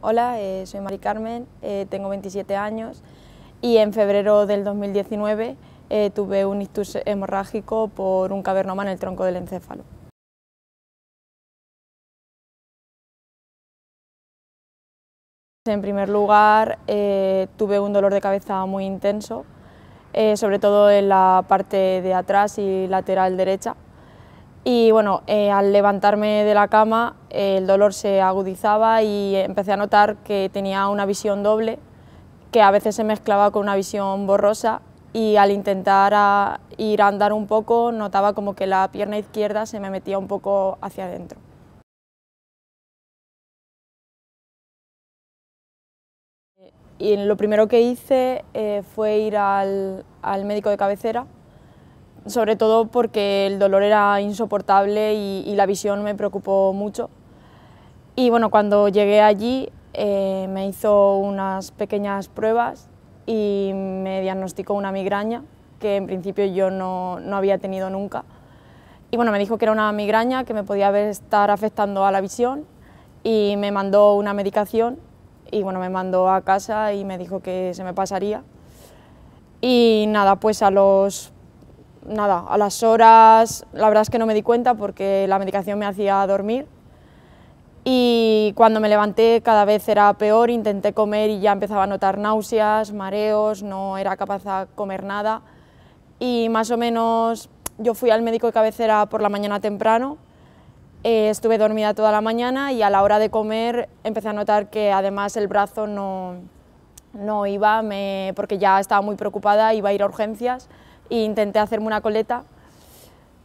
Hola, eh, soy Mari Carmen, eh, tengo 27 años y en febrero del 2019 eh, tuve un ictus hemorrágico por un cavernoma en el tronco del encéfalo. En primer lugar, tuve un dolor de cabeza muy intenso, sobre todo en la parte de atrás y lateral derecha y bueno, eh, al levantarme de la cama el dolor se agudizaba y empecé a notar que tenía una visión doble, que a veces se mezclaba con una visión borrosa y al intentar ir a andar un poco notaba como que la pierna izquierda se me metía un poco hacia adentro. Y lo primero que hice eh, fue ir al médico de cabecera sobre todo porque el dolor era insoportable y, la visión me preocupó mucho. Y bueno, cuando llegué allí eh, me hizo unas pequeñas pruebas y me diagnosticó una migraña que en principio yo no, no había tenido nunca. Y bueno, me dijo que era una migraña que me podía estar afectando a la visión y me mandó una medicación y bueno, me mandó a casa y me dijo que se me pasaría. Y nada, pues a los nada, a las horas la verdad es que no me di cuenta porque la medicación me hacía dormir y cuando me levanté cada vez era peor, intenté comer y ya empezaba a notar náuseas, mareos, no era capaz de comer nada y más o menos yo fui al médico de cabecera por la mañana temprano, eh, estuve dormida toda la mañana y a la hora de comer empecé a notar que además el brazo no, no iba, me, porque ya estaba muy preocupada, iba a ir a urgencias e intenté hacerme una coleta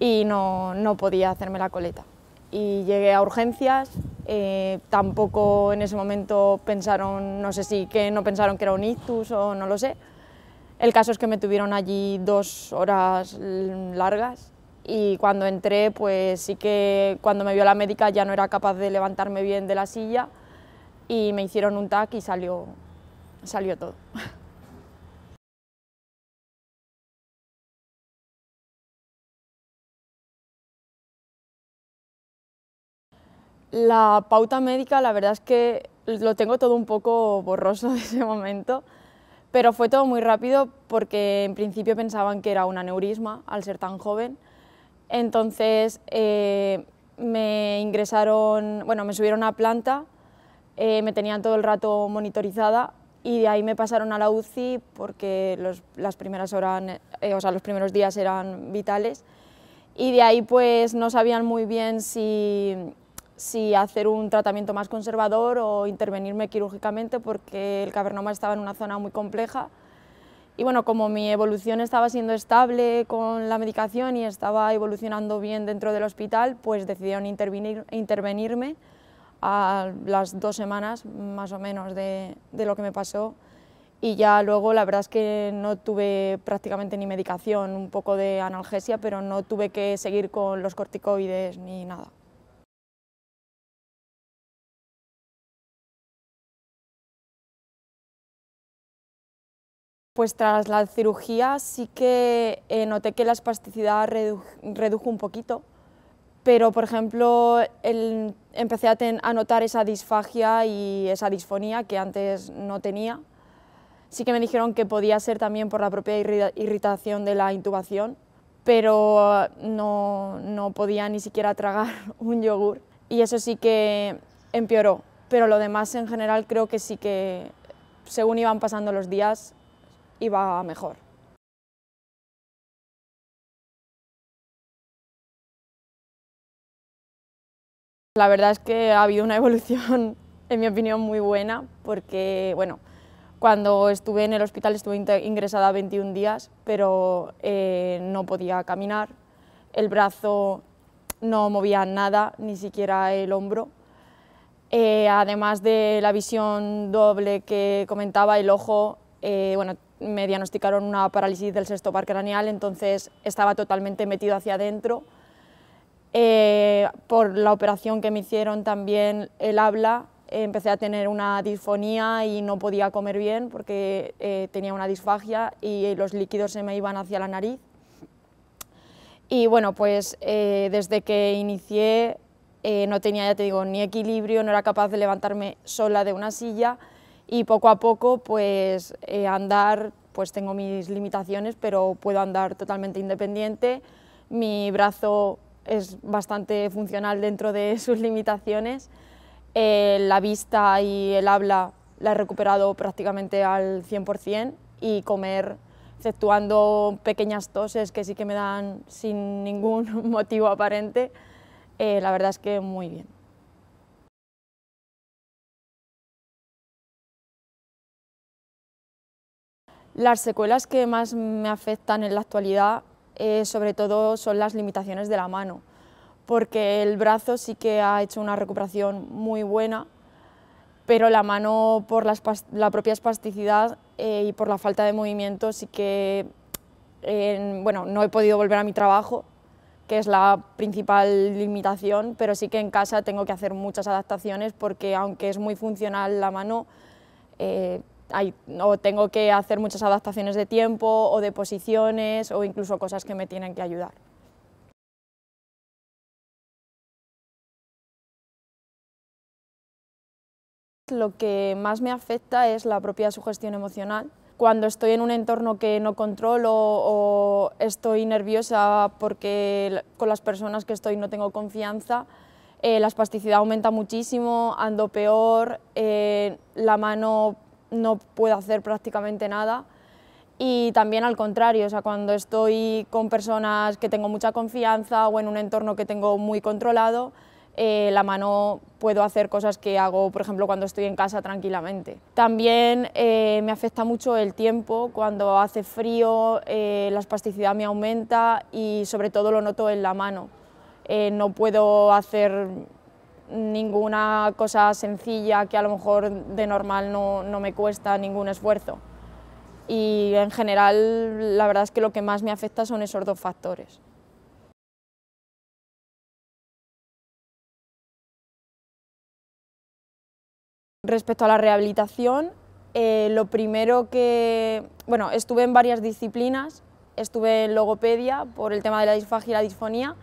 y no, no podía hacerme la coleta. Y llegué a urgencias, eh, tampoco en ese momento pensaron, no sé si que no pensaron que era un ictus o no lo sé. El caso es que me tuvieron allí dos horas largas y cuando entré, pues sí que cuando me vio la médica ya no era capaz de levantarme bien de la silla y me hicieron un TAC y salió, salió todo. La pauta médica, la verdad es que lo tengo todo un poco borroso de ese momento, pero fue todo muy rápido porque en principio pensaban que era un aneurisma al ser tan joven. Entonces eh, me ingresaron, bueno, me subieron a planta, eh, me tenían todo el rato monitorizada y de ahí me pasaron a la UCI porque los, las primeras horas, eh, o sea, los primeros días eran vitales y de ahí pues no sabían muy bien si si hacer un tratamiento más conservador o intervenirme quirúrgicamente porque el cavernoma estaba en una zona muy compleja. Y bueno, como mi evolución estaba siendo estable con la medicación y estaba evolucionando bien dentro del hospital, pues decidieron intervenirme a las dos semanas más o menos de, de lo que me pasó. Y ya luego la verdad es que no tuve prácticamente ni medicación, un poco de analgesia, pero no tuve que seguir con los corticoides ni nada. Pues tras la cirugía sí que eh, noté que la espasticidad redujo un poquito, pero por ejemplo empecé a, notar esa disfagia y esa disfonía que antes no tenía. Sí que me dijeron que podía ser también por la propia irritación de la intubación, pero no, no podía ni siquiera tragar un yogur y eso sí que empeoró, pero lo demás en general creo que sí que según iban pasando los días iba mejor. La verdad es que ha habido una evolución, en mi opinión, muy buena, porque, bueno, cuando estuve en el hospital estuve ingresada 21 días, pero eh, no podía caminar, el brazo no movía nada, ni siquiera el hombro. Eh, además de la visión doble que comentaba, el ojo, eh, bueno, me diagnosticaron una parálisis del sexto par craneal, entonces estaba totalmente metido hacia adentro. Eh, por la operación que me hicieron también el habla, empecé a tener una disfonía y no podía comer bien porque eh, tenía una disfagia y los líquidos se me iban hacia la nariz. Y bueno, pues eh, desde que inicié no tenía, ya te digo, ni equilibrio, no era capaz de levantarme sola de una silla y poco a poco pues eh, andar, pues tengo mis limitaciones, pero puedo andar totalmente independiente, mi brazo es bastante funcional dentro de sus limitaciones, eh, la vista y el habla la he recuperado prácticamente al 100% y comer, exceptuando pequeñas toses que sí que me dan sin ningún motivo aparente, eh, la verdad es que muy bien. Las secuelas que más me afectan en la actualidad eh, sobre todo son las limitaciones de la mano, porque el brazo sí que ha hecho una recuperación muy buena, pero la mano por la, propia espasticidad eh, y por la falta de movimiento sí que bueno, no he podido volver a mi trabajo, que es la principal limitación, pero sí que en casa tengo que hacer muchas adaptaciones porque aunque es muy funcional la mano, eh, o tengo que hacer muchas adaptaciones de tiempo o de posiciones o incluso cosas que me tienen que ayudar. Lo que más me afecta es la propia sugestión emocional. Cuando estoy en un entorno que no controlo o estoy nerviosa porque con las personas que estoy no tengo confianza, eh, la espasticidad aumenta muchísimo, ando peor, eh, la mano no puedo hacer prácticamente nada y también al contrario, o sea, cuando estoy con personas que tengo mucha confianza o en un entorno que tengo muy controlado, eh, la mano puedo hacer cosas que hago, por ejemplo, cuando estoy en casa tranquilamente. También eh, me afecta mucho el tiempo, cuando hace frío eh, la espasticidad me aumenta y sobre todo lo noto en la mano. no puedo hacer ninguna cosa sencilla que a lo mejor de normal no, no, me cuesta ningún esfuerzo. Y en general, la verdad es que lo que más me afecta son esos dos factores. Respecto a la rehabilitación, eh, lo primero que... Bueno, estuve en varias disciplinas, estuve en logopedia por el tema de la disfagia y la disfonía,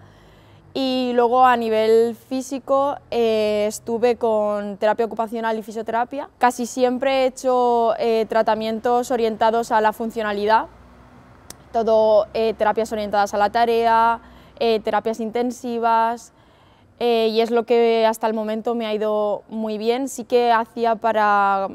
y luego a nivel físico eh, estuve con terapia ocupacional y fisioterapia. Casi siempre he hecho eh, tratamientos orientados a la funcionalidad, todo eh, terapias orientadas a la tarea, terapias intensivas, y es lo que hasta el momento me ha ido muy bien. Sí que hacía para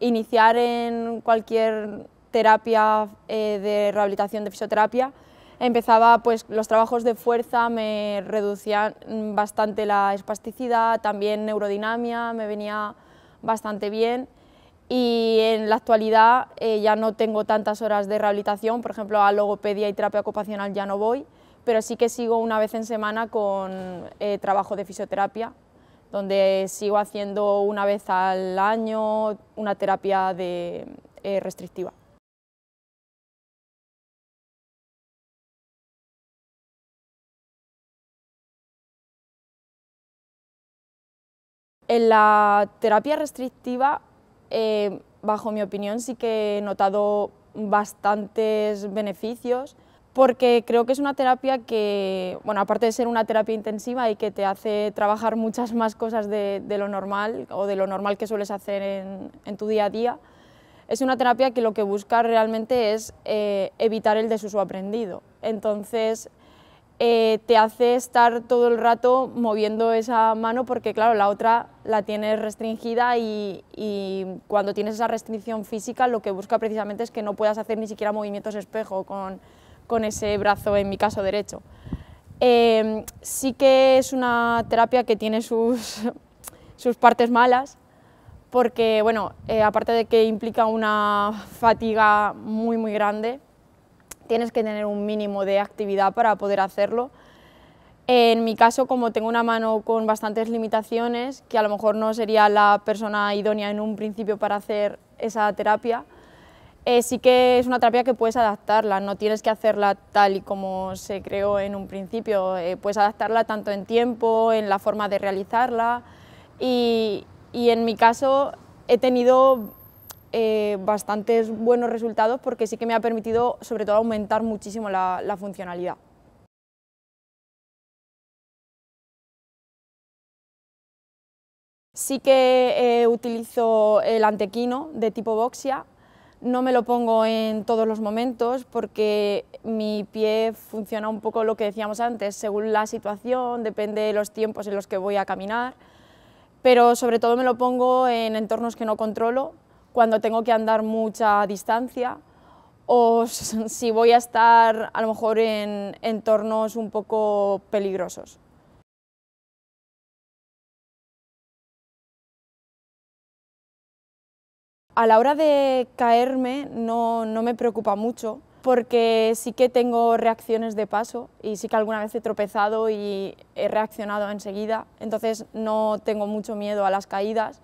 iniciar en cualquier terapia de rehabilitación de fisioterapia, empezaba pues los trabajos de fuerza me reducían bastante la espasticidad, también neurodinamia me venía bastante bien y en la actualidad eh, ya no tengo tantas horas de rehabilitación, por ejemplo a logopedia y terapia ocupacional ya no voy, pero sí que sigo una vez en semana con eh, trabajo de fisioterapia, donde sigo haciendo una vez al año una terapia de, eh, restrictiva. En la terapia restrictiva, eh, bajo mi opinión, sí que he notado bastantes beneficios porque creo que es una terapia que, bueno, aparte de ser una terapia intensiva y que te hace trabajar muchas más cosas de, lo normal o de lo normal que sueles hacer en, tu día a día, es una terapia que lo que busca realmente es eh, evitar el desuso aprendido. Entonces, eh, te hace estar todo el rato moviendo esa mano porque claro, la otra la tienes restringida y, cuando tienes esa restricción física lo que busca precisamente es que no puedas hacer ni siquiera movimientos espejo con, con ese brazo, en mi caso derecho. Em, sí que es una terapia que tiene sus, sus partes malas porque, bueno, eh, aparte de que implica una fatiga muy, muy grande, tienes que tener un mínimo de actividad para poder hacerlo. En mi caso, como tengo una mano con bastantes limitaciones, que a lo mejor no sería la persona idónea en un principio para hacer esa terapia, eh, sí que es una terapia que puedes adaptarla, no tienes que hacerla tal y como se creó en un principio, eh, puedes adaptarla tanto en tiempo, en la forma de realizarla y, y en mi caso he tenido eh, bastantes buenos resultados porque sí que me ha permitido sobre todo aumentar muchísimo la, funcionalidad. Sí que eh, utilizo el antequino de tipo boxia, no me lo pongo en todos los momentos porque mi pie funciona un poco lo que decíamos antes, según la situación, depende de los tiempos en los que voy a caminar, pero sobre todo me lo pongo en entornos que no controlo, cuando tengo que andar mucha distancia o si voy a estar a lo mejor en entornos un poco peligrosos. A la hora de caerme no, no, me preocupa mucho porque sí que tengo reacciones de paso y sí que alguna vez he tropezado y he reaccionado enseguida, entonces no tengo mucho miedo a las caídas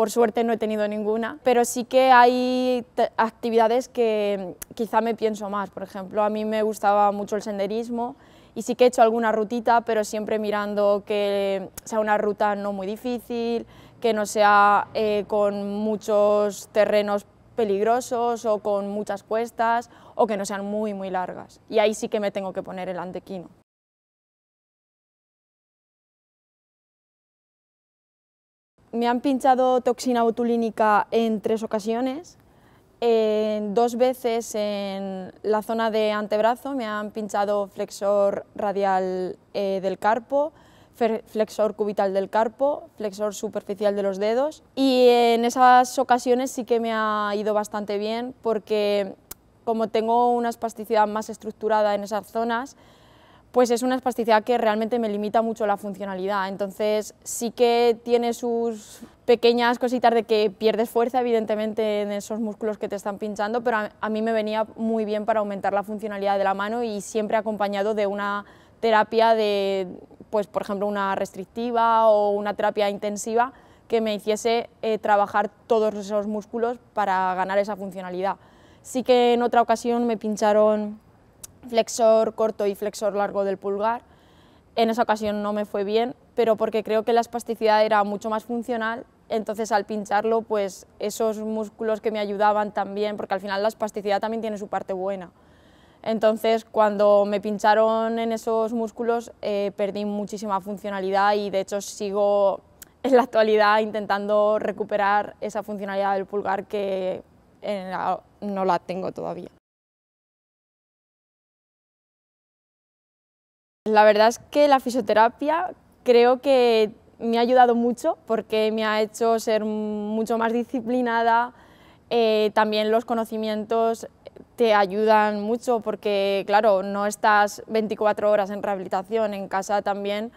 por suerte no he tenido ninguna, pero sí que hay actividades que quizá me pienso más, por ejemplo, a mí me gustaba mucho el senderismo y sí que he hecho alguna rutita, pero siempre mirando que sea una ruta no muy difícil, que no sea eh, con muchos terrenos peligrosos o con muchas cuestas o que no sean muy muy largas. Y ahí sí que me tengo que poner el antequino. Me han pinchado toxina botulínica en tres ocasiones, dos veces en la zona de antebrazo, me han pinchado flexor radial eh, del carpo, flexor cubital del carpo, flexor superficial de los dedos y en esas ocasiones sí que me ha ido bastante bien porque como tengo una espasticidad más estructurada en esas zonas, pues es una espasticidad que realmente me limita mucho la funcionalidad. Entonces sí que tiene sus pequeñas cositas de que pierdes fuerza, evidentemente, en esos músculos que te están pinchando, pero a, mí me venía muy bien para aumentar la funcionalidad de la mano y siempre acompañado de una terapia de, pues por ejemplo, una restrictiva o una terapia intensiva que me hiciese eh, trabajar todos esos músculos para ganar esa funcionalidad. Sí que en otra ocasión me pincharon flexor corto y flexor largo del pulgar. En esa ocasión no me fue bien, pero porque creo que la espasticidad era mucho más funcional, entonces al pincharlo, pues esos músculos que me ayudaban también, porque al final la espasticidad también tiene su parte buena. Entonces, cuando me pincharon en esos músculos, eh, perdí muchísima funcionalidad y de hecho sigo en la actualidad intentando recuperar esa funcionalidad del pulgar que no la tengo todavía. La verdad es que la fisioterapia creo que me ha ayudado mucho porque me ha hecho ser mucho más disciplinada, eh, también los conocimientos te ayudan mucho porque, claro, no estás 24 horas en rehabilitación, en casa también,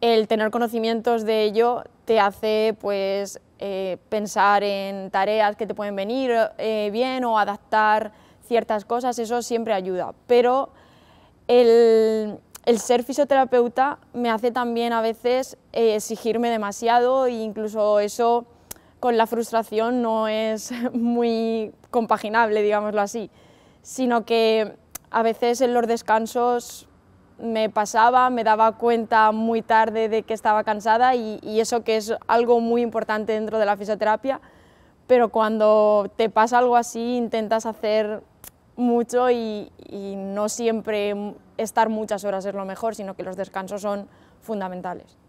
el tener conocimientos de ello te hace pues eh, pensar en tareas que te pueden venir eh, bien o adaptar ciertas cosas, eso siempre ayuda, pero el el ser fisioterapeuta me hace también a veces eh, exigirme demasiado e incluso eso con la frustración no es muy compaginable, digámoslo así, sino que a veces en los descansos me pasaba, me daba cuenta muy tarde de que estaba cansada y eso que es algo muy importante dentro de la fisioterapia, pero cuando te pasa algo así intentas hacer mucho y, no siempre estar muchas horas es lo mejor, sino que los descansos son fundamentales.